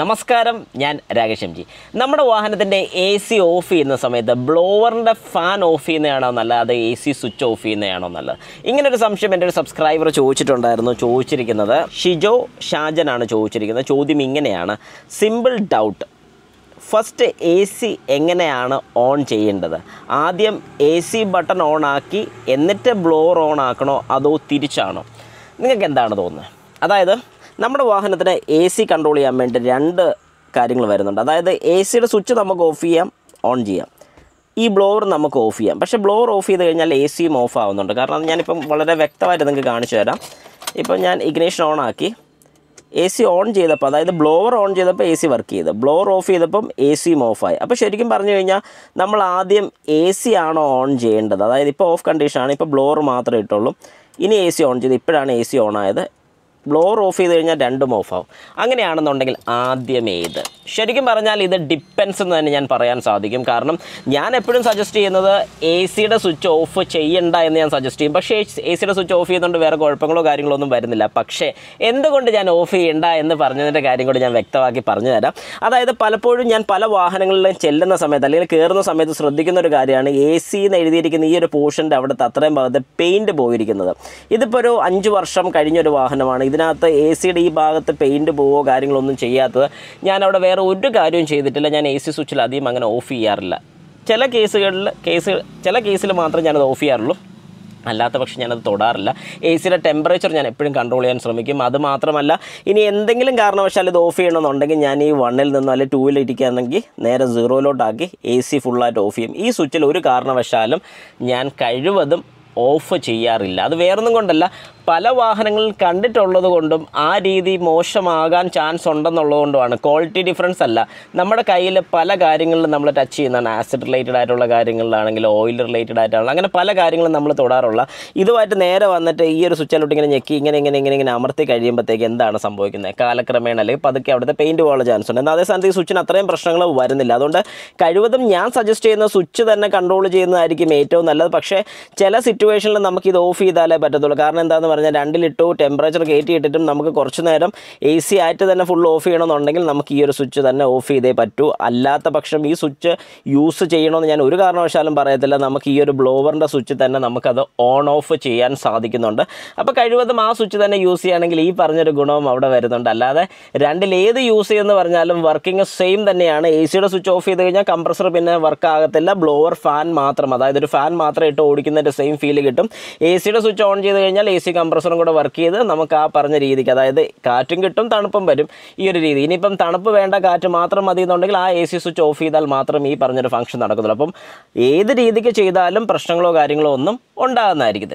നമസ്കാരം ഞാൻ Rakesh M G നമ്മുടെ വാഹനത്തിൻ്റെ എ സി ഓഫ് ചെയ്യുന്ന സമയത്ത് ബ്ലോവറിൻ്റെ ഫാൻ ഓഫ് ചെയ്യുന്നതാണോ നല്ലത് അത് എ സി സ്വിച്ച് ഓഫ് ചെയ്യുന്നതാണോ നല്ലത് ഇങ്ങനൊരു സംശയം എൻ്റെ ഒരു സബ്സ്ക്രൈബർ ചോദിച്ചിട്ടുണ്ടായിരുന്നു ചോദിച്ചിരിക്കുന്നത് ഷിജോ ഷാജനാണ് ചോദിച്ചിരിക്കുന്നത് ചോദ്യം ഇങ്ങനെയാണ് simple doubt first A C എങ്ങനെയാണ് ഓൺ ചെയ്യേണ്ടത് ആദ്യം എ സി ബട്ടൺ ഓൺ ആക്കി എന്നിട്ട് ബ്ലോവർ ഓൺ ആക്കണോ അതോ തിരിച്ചാണോ നിങ്ങൾക്ക് എന്താണ് തോന്നുന്നത് അതായത് നമ്മുടെ വാഹനത്തിന് എ സി കൺട്രോൾ ചെയ്യാൻ വേണ്ടി രണ്ട് കാര്യങ്ങൾ വരുന്നുണ്ട് അതായത് എ സിയുടെ സ്വിച്ച് നമുക്ക് ഓഫ് ചെയ്യാം ഓൺ ചെയ്യാം ഈ ബ്ലോവർ നമുക്ക് ഓഫ് ചെയ്യാം പക്ഷേ ബ്ലോവർ ഓഫ് ചെയ്ത് കഴിഞ്ഞാൽ എ സിയും ഓഫ് ആവുന്നുണ്ട് കാരണം ഞാനിപ്പം വളരെ വ്യക്തമായിട്ട് നിങ്ങൾക്ക് കാണിച്ചു തരാം ഇപ്പം ഞാൻ ഇഗ്നേഷൻ ഓൺ ആക്കി എ സി ഓൺ ചെയ്തപ്പോൾ അതായത് ബ്ലോവർ ഓൺ ചെയ്തപ്പോൾ എ സി വർക്ക് ചെയ്ത് ബ്ലോവർ ഓഫ് ചെയ്തപ്പം എ സിയും ഓഫായി അപ്പോൾ ശരിക്കും പറഞ്ഞു കഴിഞ്ഞാൽ നമ്മൾ ആദ്യം എ സി ആണോ ഓൺ ചെയ്യേണ്ടത് അതായത് ഇപ്പോൾ ഓഫ് കണ്ടീഷനാണ് ഇപ്പോൾ ബ്ലോവർ മാത്രമേ ഇട്ടുള്ളൂ ഇനി എ സി ഓൺ ചെയ്ത് ഇപ്പോഴാണ് എ സി ഓൺ ആയത് ബ്ലോർ ഓഫ് ചെയ്ത് കഴിഞ്ഞാൽ രണ്ടും ഓഫ് ആവും അങ്ങനെയാണെന്നുണ്ടെങ്കിൽ ആദ്യം ഏത് ശരിക്കും പറഞ്ഞാൽ ഇത് ഡിപ്പെൻസ് എന്ന് തന്നെ ഞാൻ പറയാൻ സാധിക്കും കാരണം ഞാൻ എപ്പോഴും സജസ്റ്റ് ചെയ്യുന്നത് എ സിയുടെ സ്വിച്ച് ഓഫ് ചെയ്യണ്ട എന്ന് ഞാൻ സജസ്റ്റ് ചെയ്യും പക്ഷേ എ സിയുടെ സ്വിച്ച് ഓഫ് ചെയ്യുന്നതുകൊണ്ട് വേറെ കുഴപ്പങ്ങളോ കാര്യങ്ങളോ ഒന്നും വരുന്നില്ല പക്ഷേ എന്തുകൊണ്ട് ഞാൻ ഓഫ് ചെയ്യണ്ട എന്ന് പറഞ്ഞതിൻ്റെ കാര്യം കൂടി ഞാൻ വ്യക്തമാക്കി പറഞ്ഞു തരാം അതായത് പലപ്പോഴും ഞാൻ പല വാഹനങ്ങളിലും ചെല്ലുന്ന സമയത്ത് അല്ലെങ്കിൽ കയറുന്ന സമയത്ത് ശ്രദ്ധിക്കുന്ന ഒരു കാര്യമാണ് എ സി എന്ന് എഴുതിയിരിക്കുന്ന ഈ ഒരു പോർഷൻ്റെ അവിടുത്തെ അത്രയും ഭാഗത്ത് പെയിൻറ്റ് പോയിരിക്കുന്നത് ഇതിപ്പോൾ ഒരു അഞ്ച് വർഷം കഴിഞ്ഞൊരു വാഹനമാണ് ഇത് ഇതിനകത്ത് എ സിയുടെ ഈ ഭാഗത്ത് പെയിൻറ്റ് പോവോ കാര്യങ്ങളൊന്നും ചെയ്യാത്തത് അവിടെ വേറെ ഒരു കാര്യവും ചെയ്തിട്ടില്ല ഞാൻ എ സി സ്വിച്ചിൽ അധികം അങ്ങനെ ഓഫ് ചെയ്യാറില്ല ചില കേസുകളിൽ കേസ് ചില കേസിൽ മാത്രമേ ഞാനത് ഓഫ് ചെയ്യാറുള്ളൂ അല്ലാത്ത പക്ഷം ഞാനത് തൊടാറില്ല എ സിയുടെ ടെമ്പറേച്ചർ ഞാൻ എപ്പോഴും കൺട്രോൾ ചെയ്യാൻ ശ്രമിക്കും അത് മാത്രമല്ല ഇനി എന്തെങ്കിലും കാരണവശാൽ ഇത് ഓഫ് ചെയ്യണമെന്നുണ്ടെങ്കിൽ ഞാൻ ഈ വണ്ണിൽ നിന്നോ അല്ലെങ്കിൽ വീലർ ഇരിക്കുകയാണെങ്കിൽ നേരെ സീറോയിലോട്ടാക്കി എ സി ഫുള്ളായിട്ട് ഓഫ് ചെയ്യും ഈ സ്വിച്ചിൽ ഒരു കാരണവശാലും ഞാൻ കഴിവതും ഓഫ് ചെയ്യാറില്ല അത് വേറൊന്നും കൊണ്ടല്ല പല വാഹനങ്ങളിൽ കണ്ടിട്ടുള്ളത് കൊണ്ടും ആ രീതി മോശമാകാൻ ചാൻസ് ഉണ്ടെന്നുള്ളത് കൊണ്ടുമാണ് ക്വാളിറ്റി ഡിഫറൻസ് അല്ല നമ്മുടെ കയ്യിൽ പല കാര്യങ്ങളിലും നമ്മൾ ടച്ച് ചെയ്യുന്നതാണ് ആസിഡ് റിലേറ്റഡ് ആയിട്ടുള്ള കാര്യങ്ങളിലാണെങ്കിൽ ഓയിൽ റിലേറ്റഡ് ആയിട്ടാണ് അങ്ങനെ പല കാര്യങ്ങളും നമ്മൾ തൊടാറുള്ള ഇതുമായിട്ട് നേരെ വന്നിട്ട് ഈ ഒരു സ്വിച്ചിലോട്ട് ഇങ്ങനെ ഞെക്കി ഇങ്ങനെ ഇങ്ങനെ ഇങ്ങനെ ഇങ്ങനെ അമർത്തി കഴിയുമ്പോഴത്തേക്ക് എന്താണ് സംഭവിക്കുന്നത് കാലക്രമേണ അല്ലെങ്കിൽ പതുക്കെ അവിടുത്തെ പെയിൻറ്റ് പോകാനുള്ള ചാൻസ് ഉണ്ട് എന്നാൽ അതേ സ്ഥാനത്ത് ഈ സ്വിച്ചിന് അത്രയും പ്രശ്നങ്ങൾ വരുന്നില്ല അതുകൊണ്ട് കഴിവതും ഞാൻ സജസ്റ്റ് ചെയ്യുന്ന സ്വിച്ച് തന്നെ കൺട്രോൾ ചെയ്യുന്നതായിരിക്കും ഏറ്റവും നല്ലത് പക്ഷേ ചില സിറ്റുവേഷൻ സിറ്റുവേഷനിൽ നമുക്ക് ഇത് ഓഫ് ചെയ്താലേ പറ്റത്തുള്ളൂ കാരണം എന്താണെന്ന് പറഞ്ഞാൽ രണ്ടിലിട്ടു ടെമ്പറേച്ചർ കയറ്റി ഇട്ടിട്ടും നമുക്ക് കുറച്ച് നേരം എ സി ആയിട്ട് തന്നെ ഫുൾ ഓഫ് ചെയ്യണമെന്നുണ്ടെങ്കിൽ നമുക്ക് ഈ ഒരു സ്വിച്ച് തന്നെ ഓഫ് ചെയ്തേ പറ്റൂ അല്ലാത്ത പക്ഷം ഈ സ്വിച്ച് യൂസ് ചെയ്യണമെന്ന് ഞാൻ ഒരു കാരണവശാലും പറയത്തില്ല നമുക്ക് ഈ ഒരു ബ്ലോവറിൻ്റെ സ്വിച്ച് തന്നെ നമുക്കത് ഓൺ ഓഫ് ചെയ്യാൻ സാധിക്കുന്നുണ്ട് അപ്പോൾ കഴിവതും ആ സ്വിച്ച് തന്നെ യൂസ് ചെയ്യുകയാണെങ്കിൽ ഈ പറഞ്ഞൊരു ഗുണവും അവിടെ വരുന്നുണ്ട് അല്ലാതെ രണ്ടിലേത് ഏത് യൂസ് ചെയ്യുമെന്ന് പറഞ്ഞാലും വർക്കിംഗ് സെയിം തന്നെയാണ് എ സിയുടെ സ്വിച്ച് ഓഫ് ചെയ്ത് കഴിഞ്ഞാൽ കംപ്രസർ പിന്നെ വർക്ക് ആകത്തില്ല ബ്ലോവർ ഫാൻ മാത്രം അതായത് ഒരു ഫാൻ മാത്രം ഇട്ട് ഓടിക്കുന്നതിൻ്റെ സെയിം ഫീൽ രീതിയിൽ കിട്ടും എ സിയുടെ സ്വിച്ച് ഓൺ ചെയ്ത് കഴിഞ്ഞാൽ എ സി കംപ്രസറും കൂടെ വർക്ക് ചെയ്ത് നമുക്ക് ആ പറഞ്ഞ രീതിക്ക് അതായത് കാറ്റും കിട്ടും തണുപ്പും വരും ഈ ഒരു രീതി ഇനിയിപ്പം തണുപ്പ് വേണ്ട കാറ്റ് മാത്രം മതി എന്നുണ്ടെങ്കിൽ ആ എ സി സ്വിച്ച് ഓഫ് ചെയ്താൽ മാത്രം ഈ പറഞ്ഞൊരു ഫംഗ്ഷൻ നടക്കുന്നുള്ളൂ അപ്പം ഏത് രീതിക്ക് ചെയ്താലും പ്രശ്നങ്ങളോ കാര്യങ്ങളോ ഒന്നും ഉണ്ടാകുന്നതായിരിക്കത്തില്ല